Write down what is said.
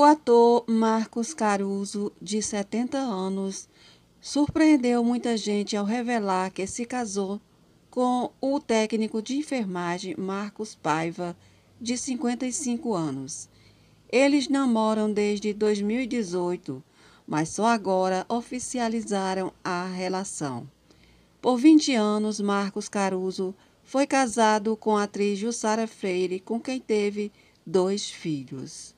O ator Marcos Caruso, de 70 anos, surpreendeu muita gente ao revelar que se casou com o técnico de enfermagem Marcos Paiva, de 55 anos. Eles namoram desde 2018, mas só agora oficializaram a relação. Por 20 anos, Marcos Caruso foi casado com a atriz Jussara Freire, com quem teve dois filhos.